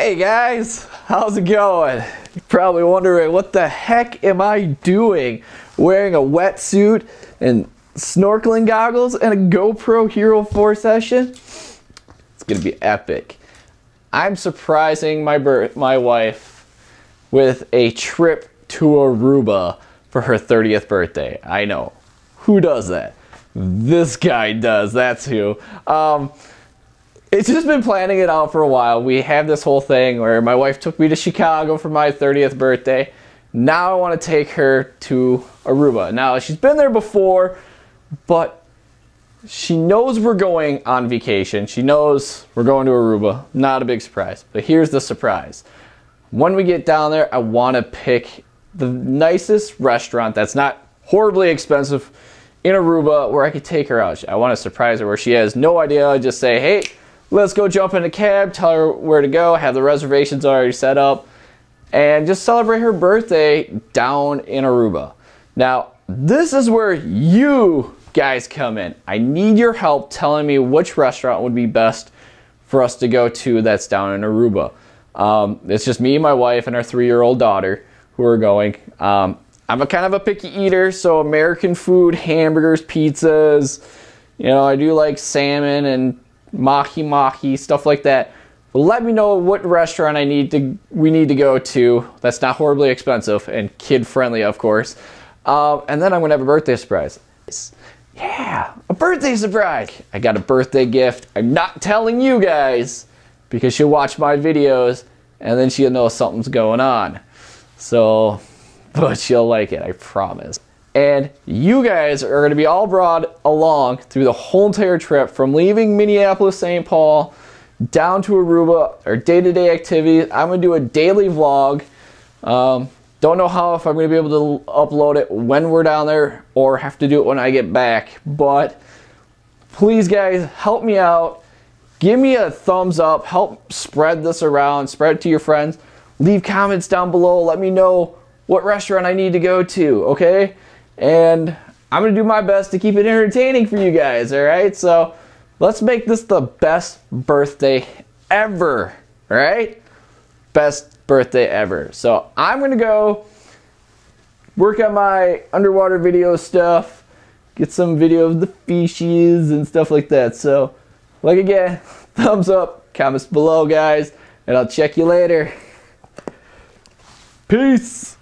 Hey guys, how's it going? You're probably wondering what the heck am I doing wearing a wetsuit and snorkeling goggles and a GoPro Hero 4 session? It's gonna be epic. I'm surprising my, my wife with a trip to Aruba for her 30th birthday. I know. Who does that? This guy does, that's who. Um, it's just been planning it out for a while. We have this whole thing where my wife took me to Chicago for my 30th birthday. Now I want to take her to Aruba. Now she's been there before, but she knows we're going on vacation. She knows we're going to Aruba. Not a big surprise. But here's the surprise. When we get down there, I want to pick the nicest restaurant that's not horribly expensive in Aruba where I could take her out. I want to surprise her where she has no idea. I just say, hey, let's go jump in a cab, tell her where to go, have the reservations already set up, and just celebrate her birthday down in Aruba. Now, this is where you guys come in. I need your help telling me which restaurant would be best for us to go to that's down in Aruba. Um, it's just me, my wife, and our three-year-old daughter who are going. Um, I'm a kind of a picky eater, so American food, hamburgers, pizzas, you know, I do like salmon and mahi mahi, stuff like that. Let me know what restaurant I need to we need to go to. That's not horribly expensive and kid friendly, of course. Uh, and then I'm gonna have a birthday surprise. Yeah, a birthday surprise. I got a birthday gift. I'm not telling you guys because she'll watch my videos and then she'll know something's going on. So, but she'll like it, I promise and you guys are going to be all brought along through the whole entire trip from leaving Minneapolis St. Paul down to Aruba or day-to-day -day activities. I'm going to do a daily vlog. Um, don't know how if I'm going to be able to upload it when we're down there or have to do it when I get back, but please guys, help me out. Give me a thumbs up, help spread this around, spread it to your friends. Leave comments down below, let me know what restaurant I need to go to, okay? and I'm gonna do my best to keep it entertaining for you guys, all right? So let's make this the best birthday ever, right? Best birthday ever. So I'm gonna go work on my underwater video stuff, get some video of the fishes and stuff like that. So like again, thumbs up, comments below guys, and I'll check you later. Peace.